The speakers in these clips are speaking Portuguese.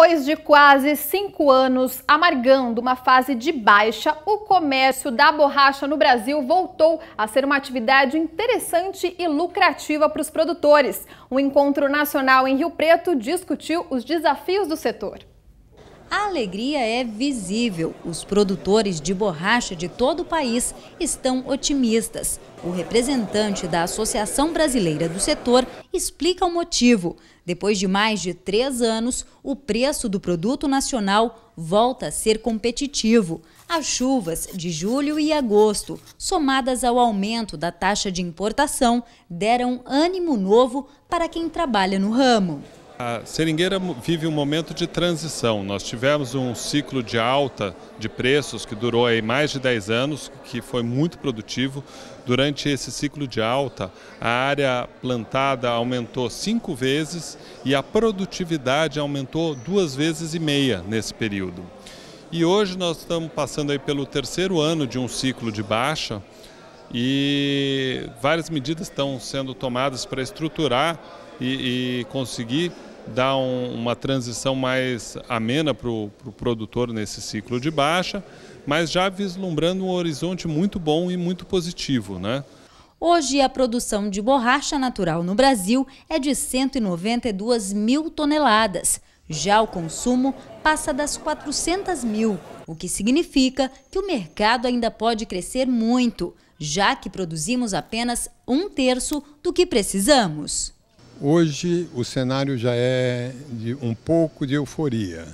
Depois de quase cinco anos amargando uma fase de baixa, o comércio da borracha no Brasil voltou a ser uma atividade interessante e lucrativa para os produtores. O encontro nacional em Rio Preto discutiu os desafios do setor a alegria é visível. Os produtores de borracha de todo o país estão otimistas. O representante da Associação Brasileira do Setor explica o motivo. Depois de mais de três anos, o preço do produto nacional volta a ser competitivo. As chuvas de julho e agosto, somadas ao aumento da taxa de importação, deram ânimo novo para quem trabalha no ramo. A seringueira vive um momento de transição. Nós tivemos um ciclo de alta de preços que durou aí mais de 10 anos, que foi muito produtivo. Durante esse ciclo de alta, a área plantada aumentou cinco vezes e a produtividade aumentou duas vezes e meia nesse período. E hoje nós estamos passando aí pelo terceiro ano de um ciclo de baixa e várias medidas estão sendo tomadas para estruturar e, e conseguir dar um, uma transição mais amena para o pro produtor nesse ciclo de baixa, mas já vislumbrando um horizonte muito bom e muito positivo. Né? Hoje, a produção de borracha natural no Brasil é de 192 mil toneladas. Já o consumo passa das 400 mil, o que significa que o mercado ainda pode crescer muito, já que produzimos apenas um terço do que precisamos. Hoje o cenário já é de um pouco de euforia.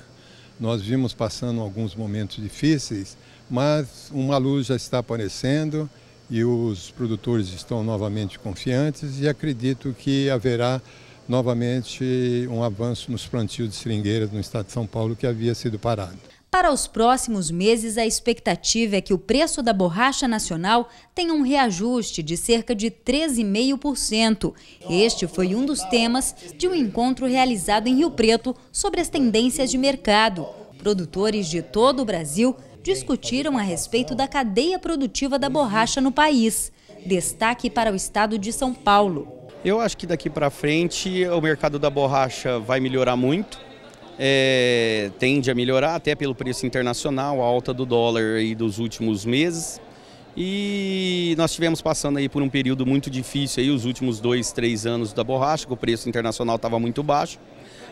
Nós vimos passando alguns momentos difíceis, mas uma luz já está aparecendo e os produtores estão novamente confiantes e acredito que haverá novamente um avanço nos plantios de seringueiras no estado de São Paulo que havia sido parado. Para os próximos meses, a expectativa é que o preço da borracha nacional tenha um reajuste de cerca de 13,5%. Este foi um dos temas de um encontro realizado em Rio Preto sobre as tendências de mercado. Produtores de todo o Brasil discutiram a respeito da cadeia produtiva da borracha no país. Destaque para o estado de São Paulo. Eu acho que daqui para frente o mercado da borracha vai melhorar muito é, tende a melhorar até pelo preço internacional, a alta do dólar aí dos últimos meses. E nós tivemos passando aí por um período muito difícil aí, os últimos dois, três anos da borracha, que o preço internacional estava muito baixo.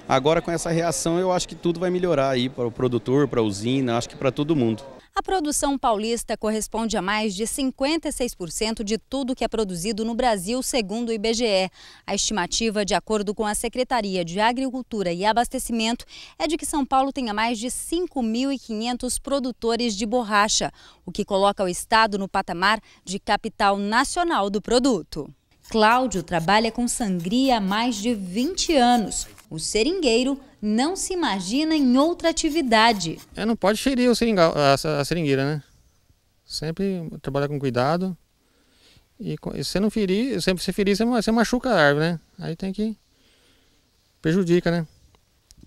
Agora com essa reação eu acho que tudo vai melhorar aí para o produtor, para a usina, acho que para todo mundo produção paulista corresponde a mais de 56% de tudo que é produzido no Brasil, segundo o IBGE. A estimativa, de acordo com a Secretaria de Agricultura e Abastecimento, é de que São Paulo tenha mais de 5.500 produtores de borracha, o que coloca o estado no patamar de capital nacional do produto. Cláudio trabalha com sangria há mais de 20 anos. O seringueiro não se imagina em outra atividade. É, não pode ferir o a, a seringueira, né? Sempre trabalhar com cuidado. E, e se não ferir, sempre se ferir, você, você machuca a árvore, né? Aí tem que. prejudica, né?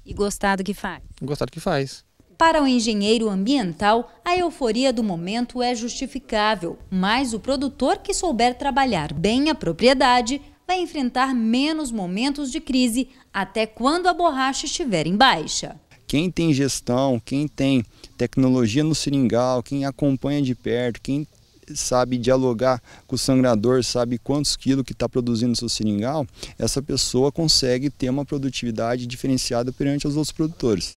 E gostar do que faz. Gostar do que faz. Para o engenheiro ambiental, a euforia do momento é justificável, mas o produtor que souber trabalhar bem a propriedade vai enfrentar menos momentos de crise até quando a borracha estiver em baixa. Quem tem gestão, quem tem tecnologia no seringal, quem acompanha de perto, quem sabe dialogar com o sangrador, sabe quantos quilos que está produzindo seu seringal, essa pessoa consegue ter uma produtividade diferenciada perante os outros produtores.